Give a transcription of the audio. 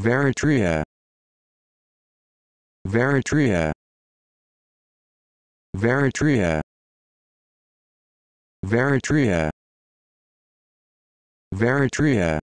Veritrea Veritrea Veritrea Veritrea Veritrea